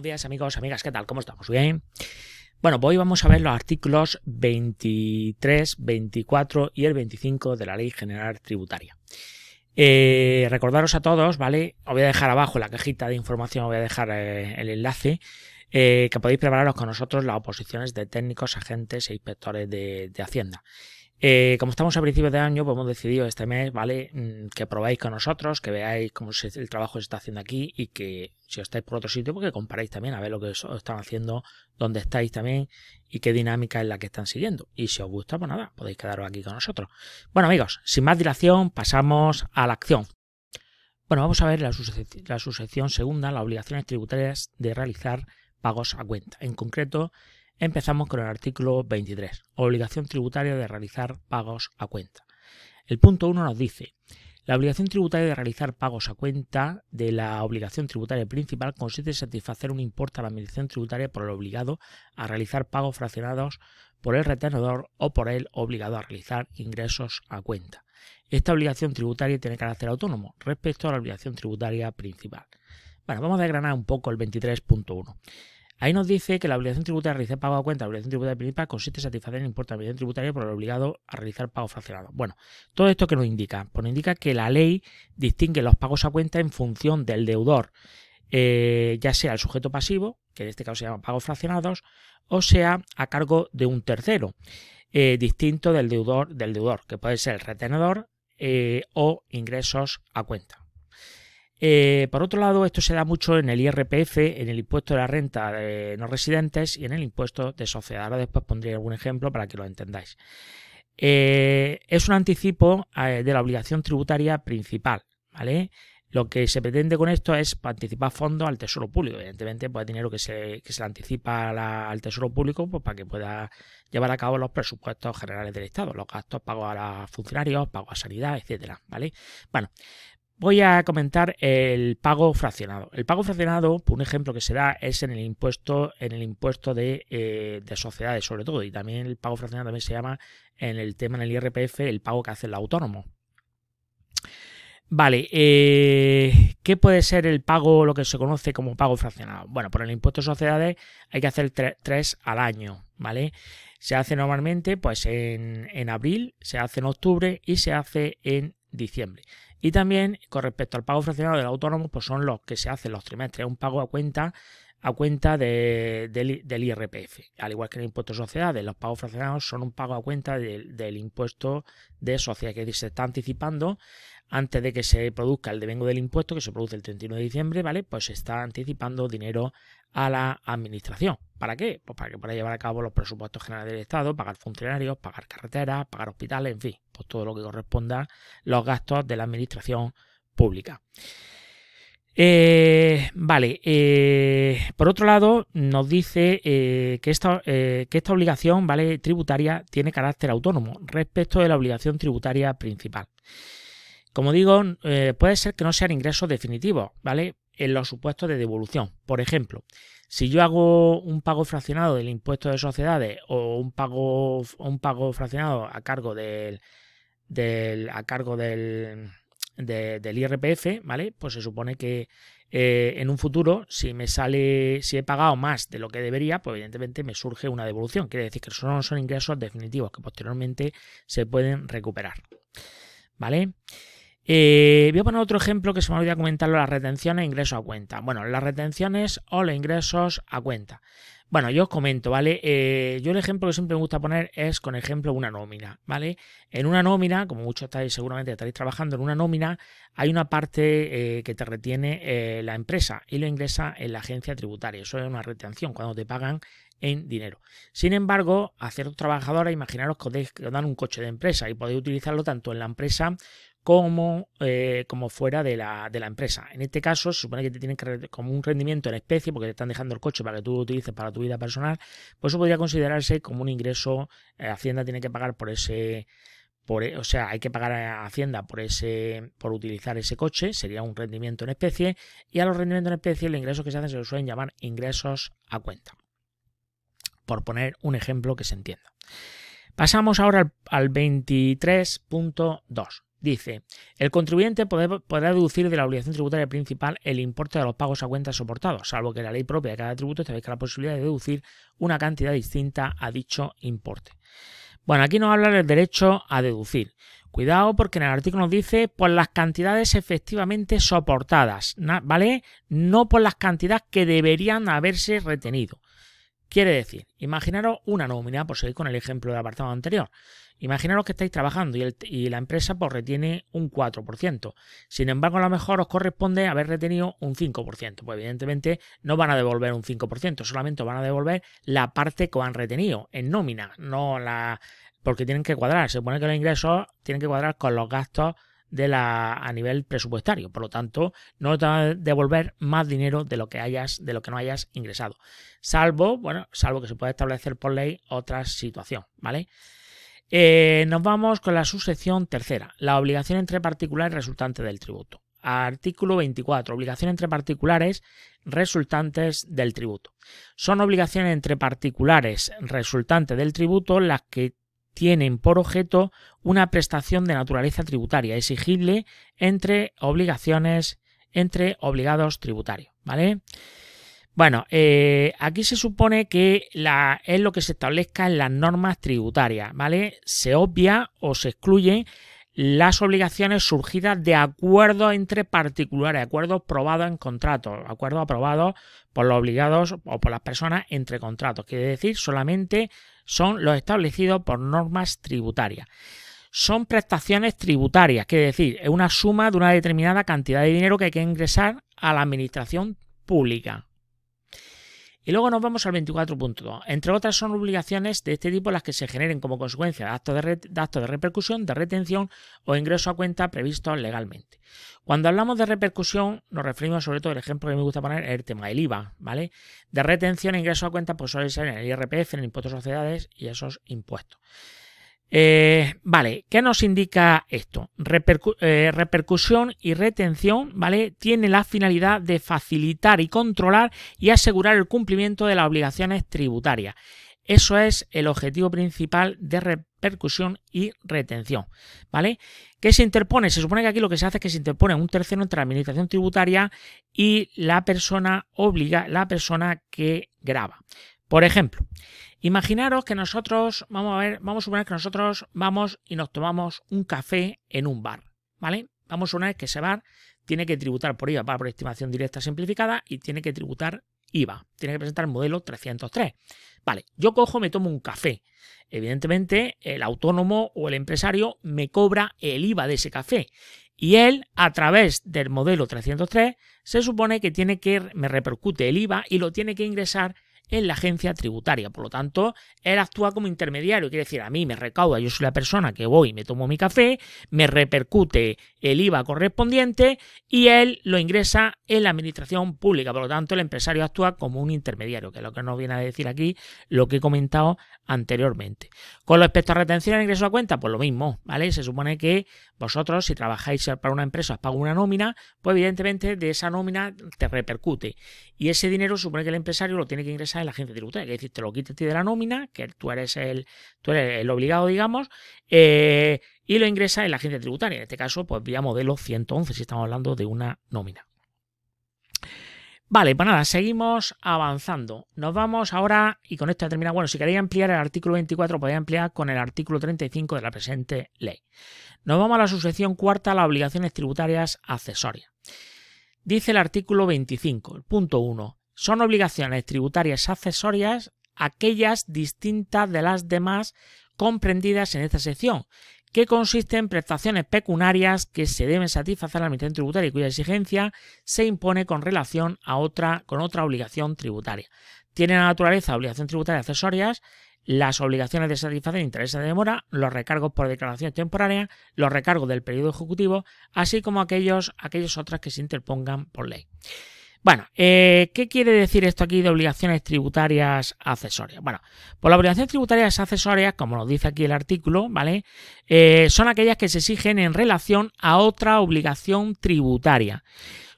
Buenos días amigos, amigas, ¿qué tal? ¿Cómo estamos? Bien. Bueno, pues hoy vamos a ver los artículos 23, 24 y el 25 de la Ley General Tributaria. Eh, recordaros a todos, ¿vale? Os voy a dejar abajo la cajita de información, os voy a dejar eh, el enlace, eh, que podéis prepararos con nosotros las oposiciones de técnicos, agentes e inspectores de Hacienda. Eh, como estamos a principios de año, pues hemos decidido este mes, ¿vale? Mm, que probáis con nosotros, que veáis cómo se, el trabajo se está haciendo aquí y que si os estáis por otro sitio, pues que comparáis también a ver lo que os, están haciendo, dónde estáis también y qué dinámica es la que están siguiendo. Y si os gusta, pues nada, podéis quedaros aquí con nosotros. Bueno, amigos, sin más dilación, pasamos a la acción. Bueno, vamos a ver la, sucesión la segunda, las obligaciones tributarias de realizar pagos a cuenta. En concreto, Empezamos con el artículo 23, obligación tributaria de realizar pagos a cuenta. El punto 1 nos dice, la obligación tributaria de realizar pagos a cuenta de la obligación tributaria principal consiste en satisfacer un importe a la administración tributaria por el obligado a realizar pagos fraccionados por el retenedor o por el obligado a realizar ingresos a cuenta. Esta obligación tributaria tiene carácter autónomo respecto a la obligación tributaria principal. Bueno, vamos a desgranar un poco el 23.1. Ahí nos dice que la obligación tributaria de realizar pago a cuenta, la obligación tributaria principal consiste en satisfacer el importe de la obligación tributaria por el obligado a realizar pagos fraccionados. Bueno, todo esto que nos indica, pues nos indica que la ley distingue los pagos a cuenta en función del deudor, eh, ya sea el sujeto pasivo, que en este caso se llama pagos fraccionados, o sea a cargo de un tercero, eh, distinto del deudor, del deudor, que puede ser el retenedor eh, o ingresos a cuenta. Eh, por otro lado, esto se da mucho en el IRPF, en el impuesto de la renta de no residentes y en el impuesto de sociedad. Ahora después pondré algún ejemplo para que lo entendáis. Eh, es un anticipo eh, de la obligación tributaria principal, ¿vale? Lo que se pretende con esto es anticipar fondos al Tesoro Público. Evidentemente, pues dinero que se, le anticipa al Tesoro Público pues, para que pueda llevar a cabo los presupuestos generales del Estado, los gastos pagos a los funcionarios, pagos a sanidad, etcétera, ¿vale? Bueno, Voy a comentar el pago fraccionado. El pago fraccionado, un ejemplo que se da, es en el impuesto, en el impuesto de, eh, sociedades, sobre todo, y también el pago fraccionado también se llama en el tema en el IRPF el pago que hace el autónomo. Vale, eh, ¿qué puede ser el pago, lo que se conoce como pago fraccionado? Bueno, por el impuesto de sociedades hay que hacer tres al año, ¿vale? Se hace normalmente pues en, en abril, se hace en octubre y se hace en diciembre. Y también con respecto al pago fraccionado del autónomo, pues son los que se hacen los trimestres, un pago a cuenta a cuenta del IRPF. Al igual que el impuesto de sociedades, los pagos fraccionados son un pago a cuenta del impuesto de sociedad, que se está anticipando antes de que se produzca el devengo del impuesto, que se produce el 31 de diciembre, ¿vale? Pues se está anticipando dinero a la administración. ¿Para qué? Pues para que pueda llevar a cabo los presupuestos generales del Estado, pagar funcionarios, pagar carreteras, pagar hospitales, en fin, pues todo lo que corresponda los gastos de la administración pública. Eh, vale, eh, por otro lado, nos dice eh, que, esta, que, esta, obligación ¿vale? tributaria tiene carácter autónomo respecto de la obligación tributaria principal. Como digo, eh, puede ser que no sean ingresos definitivos, ¿vale? En los supuestos de devolución. Por ejemplo, si yo hago un pago fraccionado del impuesto de sociedades o un pago, un pago fraccionado a cargo del, a cargo del, IRPF, ¿vale? Pues se supone que eh, en un futuro, si me sale, si he pagado más de lo que debería, pues evidentemente me surge una devolución. Quiere decir que solo no son ingresos definitivos que posteriormente se pueden recuperar. ¿Vale? Eh, voy a poner otro ejemplo que se me olvidó comentarlo, las retenciones ingresos a cuenta. Bueno, las retenciones o los ingresos a cuenta. Bueno, yo os comento, ¿vale? Eh, yo el ejemplo que siempre me gusta poner es con ejemplo una nómina, ¿vale? En una nómina, como muchos estáis seguramente estaréis trabajando en una nómina, hay una parte eh, que te retiene la empresa y lo ingresa en la agencia tributaria. Eso es una retención cuando te pagan en dinero. Sin embargo, a ciertos trabajadores, imaginaros que os, dan un coche de empresa y podéis utilizarlo tanto en la empresa como, eh, como fuera de la, de la, empresa. En este caso, se supone que te tienen como un rendimiento en especie, porque te están dejando el coche para que tú lo utilices para tu vida personal, pues eso podría considerarse como un ingreso. Eh, Hacienda tiene que pagar por ese. Por, e, o sea, hay que pagar a Hacienda por ese, por utilizar ese coche, sería un rendimiento en especie, y a los rendimientos en especie, los ingresos que se hacen se suelen llamar ingresos a cuenta. Por poner un ejemplo que se entienda. Pasamos ahora al, al 23.2. Dice, el contribuyente podrá deducir de la obligación tributaria principal el importe de los pagos a cuenta soportados, salvo que la ley propia de cada tributo establezca la posibilidad de deducir una cantidad distinta a dicho importe. Bueno, aquí nos habla del derecho a deducir. Cuidado porque en el artículo nos dice por las cantidades efectivamente soportadas, ¿vale? No por las cantidades que deberían haberse retenido. Quiere decir, imaginaros una nómina, por seguir con el ejemplo del apartado anterior. Imaginaros que estáis trabajando y, la empresa pues, retiene un 4%. Sin embargo, a lo mejor os corresponde haber retenido un 5%. Pues evidentemente no van a devolver un 5%, solamente van a devolver la parte que han retenido en nómina, no la porque tienen que cuadrar. Se supone que los ingresos tienen que cuadrar con los gastos de la, a nivel presupuestario. Por lo tanto, no te va a devolver más dinero de lo que hayas, de lo que no hayas ingresado. Salvo, bueno, salvo que se pueda establecer por ley otra situación, ¿vale? Eh, nos vamos con la subsección tercera, la obligación entre particulares resultante del tributo. Artículo 24. Obligación entre particulares resultantes del tributo. Son obligaciones entre particulares resultantes del tributo las que tienen por objeto una prestación de naturaleza tributaria exigible entre obligaciones, entre obligados tributarios, ¿vale? Bueno, eh, aquí se supone que la, es lo que se establezca en las normas tributarias, ¿vale? Se obvia o se excluye las obligaciones surgidas de acuerdos entre particulares, acuerdos probados en contratos, acuerdos aprobados por los obligados o por las personas entre contratos, quiere decir solamente son los establecidos por normas tributarias. Son prestaciones tributarias, que es decir, es una suma de una determinada cantidad de dinero que hay que ingresar a la administración pública. Y luego nos vamos al 24.2. Entre otras son obligaciones de este tipo las que se generen como consecuencia de actos de, repercusión, de retención o ingreso a cuenta previsto legalmente. Cuando hablamos de repercusión, nos referimos sobre todo, al ejemplo que me gusta poner el tema del IVA, ¿vale? De retención e ingreso a cuenta, pues suele ser en el IRPF, en el impuesto sociedades y esos impuestos. Eh, vale, ¿qué nos indica esto? Eh, repercusión y retención, ¿vale? Tiene la finalidad de facilitar y controlar y asegurar el cumplimiento de las obligaciones tributarias. Eso es el objetivo principal de repercusión y retención, ¿vale? ¿Qué se interpone? Se supone que aquí lo que se hace es que se interpone un tercero entre la administración tributaria y la persona obliga, la persona que graba. Por ejemplo, Imaginaros que nosotros, vamos a ver, vamos a suponer que nosotros vamos y nos tomamos un café en un bar, ¿vale? Vamos a suponer que ese bar tiene que tributar por IVA, por estimación directa simplificada y tiene que tributar IVA. Tiene que presentar el modelo 303. Vale, yo cojo, me tomo un café. Evidentemente, el autónomo o el empresario me cobra el IVA de ese café. Y él, a través del modelo 303, se supone que tiene que, me repercute el IVA y lo tiene que ingresar en la agencia tributaria. Por lo tanto, él actúa como intermediario. Quiere decir, a mí me recauda, yo soy la persona que voy, me tomo mi café, me repercute el IVA correspondiente y él lo ingresa en la administración pública. Por lo tanto, el empresario actúa como un intermediario, que es lo que nos viene a decir aquí lo que he comentado anteriormente. Con respecto a retención al ingreso a cuenta, pues lo mismo, ¿vale? Se supone que vosotros, si trabajáis para una empresa, os pago una nómina, pues evidentemente de esa nómina te repercute. Y ese dinero supone que el empresario lo tiene que ingresar en la agencia tributaria, que es decir, te lo ti de la nómina, que tú eres el, tú eres el obligado, digamos, eh, y lo ingresa en la agencia tributaria, en este caso, pues vía modelo 111, si estamos hablando de una nómina. Vale, pues nada, seguimos avanzando. Nos vamos ahora, y con esto ya Bueno, si queréis ampliar el artículo 24, podéis ampliar con el artículo 35 de la presente ley. Nos vamos a la sucesión cuarta, las obligaciones tributarias accesorias. Dice el artículo 25, el punto 1. Son obligaciones tributarias accesorias aquellas distintas de las demás comprendidas en esta sección, que consisten en prestaciones pecuniarias que se deben satisfacer la administración tributaria y cuya exigencia se impone con relación a otra, con otra obligación tributaria. Tienen la naturaleza obligación tributaria accesorias las obligaciones de satisfacer intereses de demora, los recargos por declaración temporaria, los recargos del periodo ejecutivo, así como aquellos, aquellos otras que se interpongan por ley. Bueno, eh, ¿qué quiere decir esto aquí de obligaciones tributarias accesorias? Bueno, pues las obligaciones tributarias accesorias, como nos dice aquí el artículo, ¿vale? Eh, son aquellas que se exigen en relación a otra obligación tributaria.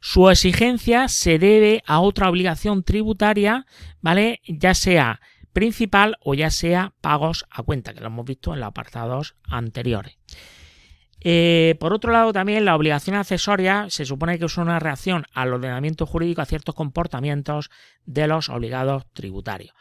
Su exigencia se debe a otra obligación tributaria, ¿vale? Ya sea principal o ya sea pagos a cuenta, que lo hemos visto en los apartados anteriores. Eh, por otro lado, también la obligación accesoria se supone que es una reacción al ordenamiento jurídico a ciertos comportamientos de los obligados tributarios.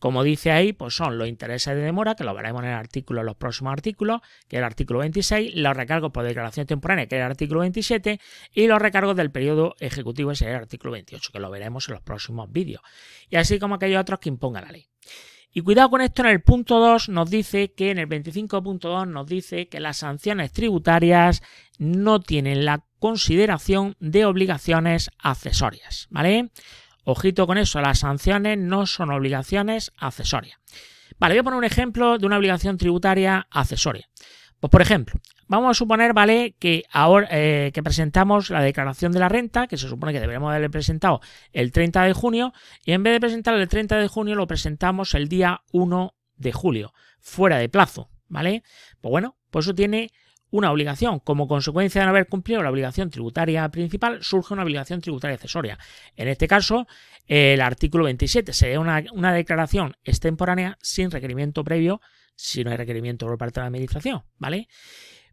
Como dice ahí, pues son los intereses de demora, que lo veremos en el artículo, en los próximos artículos, que es el artículo 26, los recargos por declaración temporánea, que es el artículo 27, y los recargos del periodo ejecutivo, ese es el artículo 28, que lo veremos en los próximos vídeos, y así como aquellos otros que imponga la ley. Y cuidado con esto, en el punto 2 nos dice que, en el 25.2 nos dice que las sanciones tributarias no tienen la consideración de obligaciones accesorias, ¿vale? Ojito con eso, las sanciones no son obligaciones accesorias. Vale, voy a poner un ejemplo de una obligación tributaria accesoria. Pues por ejemplo, vamos a suponer, ¿vale? Que ahora eh, que presentamos la declaración de la renta, que se supone que deberíamos haber presentado el 30 de junio, y en vez de presentar el 30 de junio, lo presentamos el día 1 de julio, fuera de plazo, ¿vale? Pues bueno, pues eso tiene una obligación. Como consecuencia de no haber cumplido la obligación tributaria principal, surge una obligación tributaria accesoria. En este caso, el artículo 27 sería una, una declaración extemporánea sin requerimiento previo, si no hay requerimiento por parte de la administración, ¿vale?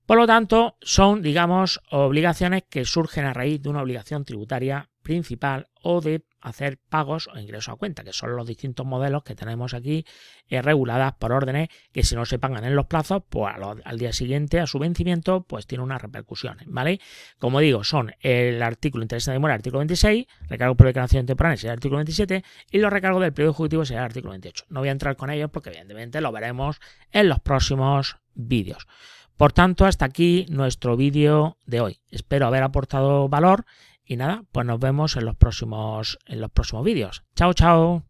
Por lo tanto, son, digamos, obligaciones que surgen a raíz de una obligación tributaria principal o de hacer pagos o ingresos a cuenta, que son los distintos modelos que tenemos aquí eh, reguladas por órdenes que si no se pagan en los plazos, pues al día siguiente a su vencimiento, pues tiene unas repercusiones, ¿vale? Como digo, son el artículo interés de demora, artículo 26, recargo por declaración temprana será el artículo 27 y los recargos del periodo ejecutivo el artículo 28. No voy a entrar con ellos porque evidentemente lo veremos en los próximos vídeos. Por tanto, hasta aquí nuestro vídeo de hoy. Espero haber aportado valor y nada, pues nos vemos en los próximos, en los próximos vídeos. Chao, chao.